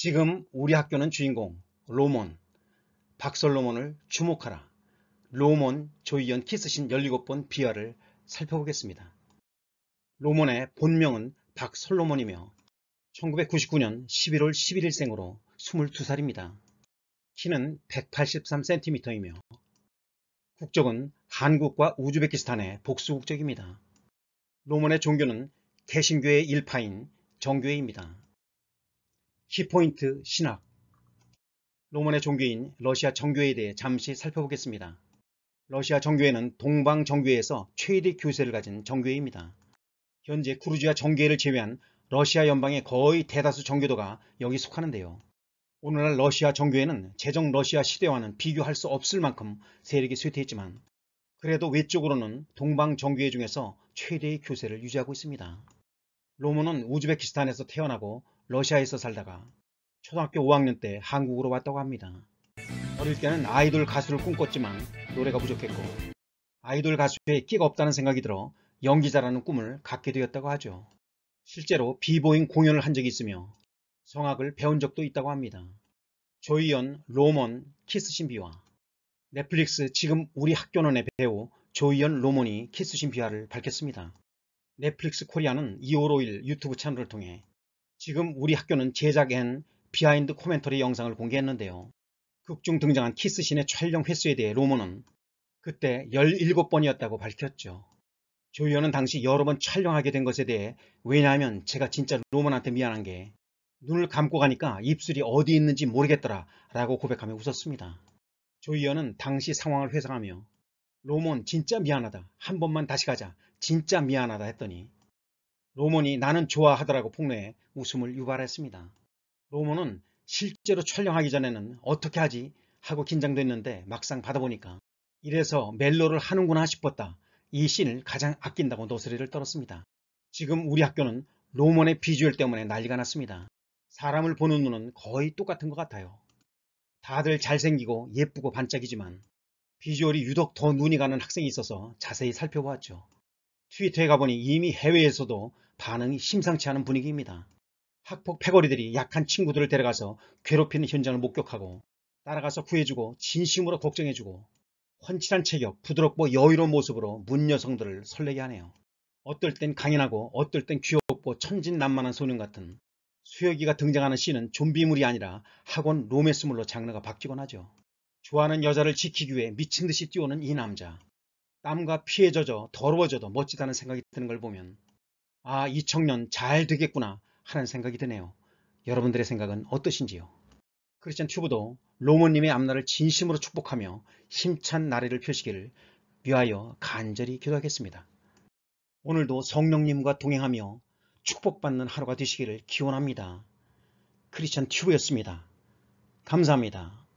지금 우리 학교는 주인공 로몬, 박솔로몬을 주목하라. 로몬 조이연 키스신 17번 비화를 살펴보겠습니다. 로몬의 본명은 박솔로몬이며 1999년 11월 11일생으로 22살입니다. 키는 183cm이며 국적은 한국과 우즈베키스탄의 복수국적입니다. 로몬의 종교는 개신교의 일파인 정교회입니다. 키포인트 신학 로만의 종교인 러시아 정교에 회 대해 잠시 살펴보겠습니다. 러시아 정교회는 동방 정교회에서 최대 교세를 가진 정교회입니다. 현재 구르지아 정교회를 제외한 러시아 연방의 거의 대다수 정교도가 여기 속하는데요. 오늘날 러시아 정교회는 제정 러시아 시대와는 비교할 수 없을 만큼 세력이 쇠퇴했지만 그래도 외적으로는 동방 정교회 중에서 최대의 교세를 유지하고 있습니다. 로모은 우즈베키스탄에서 태어나고 러시아에서 살다가 초등학교 5학년 때 한국으로 왔다고 합니다. 어릴 때는 아이돌 가수를 꿈꿨지만 노래가 부족했고 아이돌 가수에 끼가 없다는 생각이 들어 연기자라는 꿈을 갖게 되었다고 하죠. 실제로 비보잉 공연을 한 적이 있으며 성악을 배운 적도 있다고 합니다. 조이연, 로먼 키스신비와 넷플릭스 지금 우리 학교론의 배우 조이연 로몬이 키스신비와를 밝혔습니다. 넷플릭스 코리아는 2월 5일 유튜브 채널을 통해 지금 우리 학교는 제작한 비하인드 코멘터리 영상을 공개했는데요. 극중 등장한 키스신의 촬영 횟수에 대해 로모는 그때 17번이었다고 밝혔죠. 조이언은 당시 여러 번 촬영하게 된 것에 대해 왜냐하면 제가 진짜 로몬한테 미안한 게 눈을 감고 가니까 입술이 어디 있는지 모르겠더라 라고 고백하며 웃었습니다. 조이언은 당시 상황을 회상하며 로몬 진짜 미안하다 한 번만 다시 가자 진짜 미안하다 했더니 로몬이 나는 좋아하더라고 폭로해 웃음을 유발했습니다. 로몬은 실제로 촬영하기 전에는 어떻게 하지 하고 긴장됐는데 막상 받아보니까 이래서 멜로를 하는구나 싶었다. 이 씬을 가장 아낀다고 노스리를 떨었습니다. 지금 우리 학교는 로몬의 비주얼 때문에 난리가 났습니다. 사람을 보는 눈은 거의 똑같은 것 같아요. 다들 잘생기고 예쁘고 반짝이지만 비주얼이 유독 더 눈이 가는 학생이 있어서 자세히 살펴보았죠. 트위터에 가보니 이미 해외에서도 반응이 심상치 않은 분위기입니다. 학폭 패거리들이 약한 친구들을 데려가서 괴롭히는 현장을 목격하고 따라가서 구해주고 진심으로 걱정해주고 헌칠한 체격, 부드럽고 여유로운 모습으로 문 여성들을 설레게 하네요. 어떨 땐 강인하고 어떨 땐 귀엽고 천진난만한 소년 같은 수혁이가 등장하는 씬은 좀비물이 아니라 학원 로맨스물로 장르가 바뀌곤 하죠. 좋아하는 여자를 지키기 위해 미친듯이 뛰어오는 이 남자. 땀과 피에 젖어 더러워져도 멋지다는 생각이 드는 걸 보면 아, 이 청년 잘 되겠구나 하는 생각이 드네요. 여러분들의 생각은 어떠신지요? 크리스찬 튜브도 로모님의 앞날을 진심으로 축복하며 힘찬 나래를 펴시기를 위하여 간절히 기도하겠습니다. 오늘도 성령님과 동행하며 축복받는 하루가 되시기를 기원합니다. 크리스찬 튜브였습니다. 감사합니다.